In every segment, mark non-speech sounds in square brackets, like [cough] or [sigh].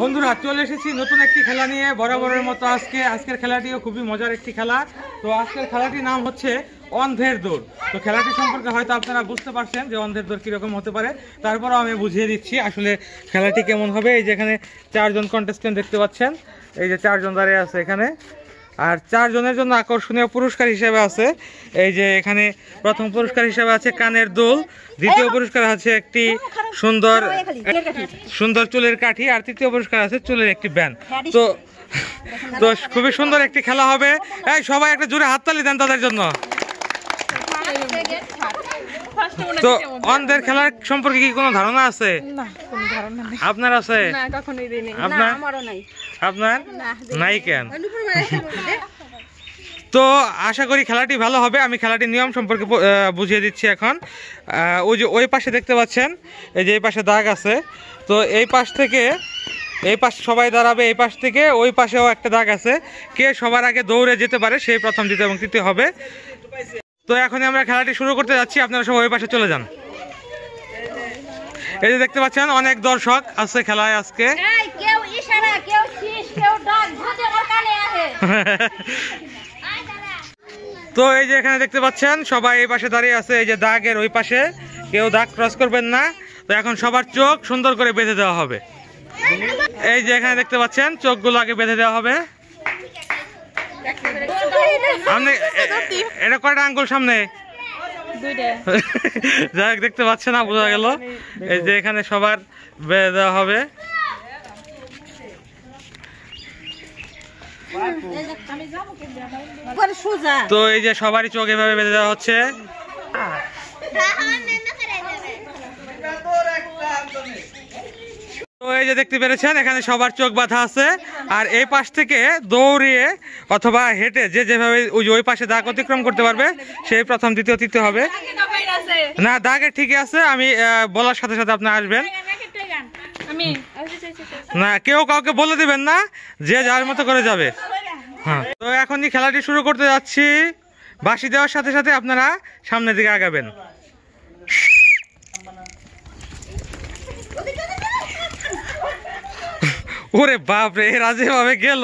বন্ধুরা চলে এসেছি নতুন একটি খেলা নিয়ে বরাবরের মতো আজকে আজকের খেলাটিও খুবই মজার একটি খেলা তো আজকের খেলাটির নাম হচ্ছে অন্ধের দৌড় তো খেলাটি সম্পর্কে হয়তো আপনারা বুঝতে পারছেন যে অন্ধের দৌড় কীরকম হতে পারে তারপরও আমি বুঝিয়ে দিচ্ছি আসলে খেলাটি কেমন হবে এই যে এখানে চারজন কন্টেস্টেন্ট দেখতে পাচ্ছেন এই যে চারজন দাঁড়িয়ে আছে এখানে আর চারজনের জন্য আকর্ষণীয় পুরস্কার হিসেবে আছে এই যে এখানে প্রথম পুরস্কার হিসেবে আছে কানের দোল দ্বিতীয় পুরস্কার আছে একটি সুন্দর সুন্দর চুলের কাঠি আর তৃতীয় পুরস্কার আছে চুলের একটি ব্যান তো তো খুবই সুন্দর একটি খেলা হবে এই সবাই একটা জোরে হাততালি দেন তাদের জন্য তো অন্ধের খেলার সম্পর্কে কি কোনো ধারণা আছে আপনার আছে আপনার নাই কেন তো আশা করি খেলাটি ভালো হবে আমি খেলাটির নিয়ম সম্পর্কে বুঝিয়ে দিচ্ছি এখন ওই যে ওই পাশে দেখতে পাচ্ছেন এই যে এই পাশে দাগ আছে তো এই পাশ থেকে এই পাশ সবাই দাঁড়াবে এই পাশ থেকে ওই পাশেও একটা দাগ আছে কে সবার আগে দৌড়ে যেতে পারে সেই প্রথম দ্বিতীয় এবং তৃতীয় হবে তো এখন আমরা খেলাটি শুরু করতে যাচ্ছি আপনারা সবাই ওই পাশে চলে যান এই যে দেখতে পাচ্ছেন অনেক দর্শক আছে খেলায় আজকে [laughs] তো এই যে এখানে দেখতে পাচ্ছেন সবাই এই পাশে দাঁড়িয়ে আছে এই যে দাগের ওই পাশে কেউ দাগ ক্রস করবেন না তো এখন সবার চোখ সুন্দর করে বেঁধে দেওয়া হবে এই যে এখানে দেখতে পাচ্ছেন চোখগুলো আগে বেঁধে দেওয়া হবে আপনি এটা কয়টা আঙ্গুল সামনে [laughs] যাই দেখতে পাচ্ছে না বোঝা গেল এই যে এখানে সবার বেড়ে দেওয়া হবে তো এই যে সবারই চোখ এভাবে বেঁধে দেওয়া হচ্ছে হ্যাঁ, হ্যাঁ তো এই যে দেখতে পেরেছেন এখানে সবার চোখ বাঁধা আছে আর এই পাশ থেকে দৌড়িয়ে অথবা হেঁটে যে যেভাবে ওই ওই পাশে দাগ অতিক্রম করতে পারবে সেই প্রথম দ্বিতীয় তৃতীয় হবে না দাগে ঠিকই আছে আমি বলার সাথে সাথে আপনি আসবেন না কেউ কাউকে বলে দিবেন না যে যার মতো করে যাবে হ্যাঁ তো এখনই খেলাটি শুরু করতে যাচ্ছি বাসি দেওয়ার সাথে সাথে আপনারা সামনের দিকে আগাবেন ওরে বাপ রে এরা গেল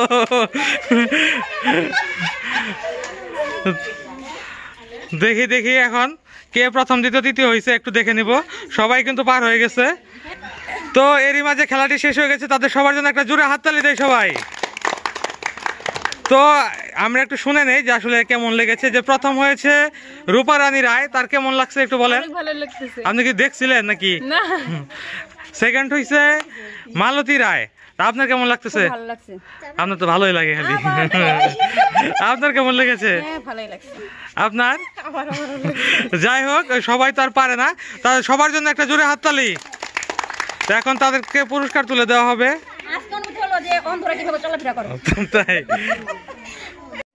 দেখি দেখি এখন কে প্রথম দ্বিতীয় তৃতীয় হয়েছে একটু দেখে নিব সবাই কিন্তু পার হয়ে গেছে তো এরই মাঝে খেলাটি শেষ হয়ে গেছে তাদের সবার জন্য একটা জোরে হাততালি দেয় সবাই তো আমরা একটু শুনে নেই যে আসলে কেমন লেগেছে যে প্রথম হয়েছে রূপা রানী রায় তার কেমন লাগছে একটু বলেন আপনি কি দেখছিলেন নাকি সেকেন্ড হয়েছে মালতী রায় আপনার কেমন লাগতেছে আপনার তো ভালোই লাগে খালি আপনার কেমন লেগেছে হ্যাঁ, আপনার যাই হোক সবাই তো আর পারে না তাদের সবার জন্য একটা জোরে হাততালি এখন তাদেরকে পুরস্কার তুলে দেওয়া হবে তাই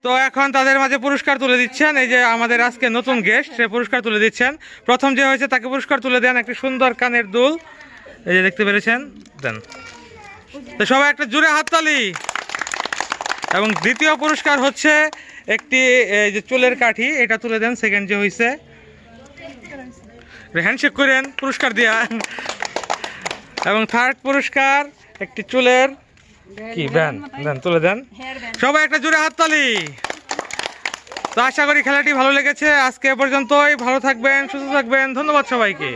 তো এখন তাদের মাঝে পুরস্কার তুলে দিচ্ছেন এই যে আমাদের আজকে নতুন গেস্ট সে পুরস্কার তুলে দিচ্ছেন প্রথম যে হয়েছে তাকে পুরস্কার তুলে দেন একটি সুন্দর কানের দুল এই যে দেখতে পেরেছেন দেন তো সবাই একটা জুড়ে হাততালি এবং দ্বিতীয় পুরস্কার হচ্ছে একটি এই যে চুলের কাঠি এটা তুলে দেন সেকেন্ড যে হয়েছে হ্যান্ডশেক করেন পুরস্কার দেন এবং থার্ড পুরস্কার একটি চুলের কি ব্যান দেন তুলে দেন সবাই একটা জোরে হাততালি তো আশা করি খেলাটি ভালো লেগেছে আজকে পর্যন্তই ভালো থাকবেন সুস্থ থাকবেন ধন্যবাদ সবাইকে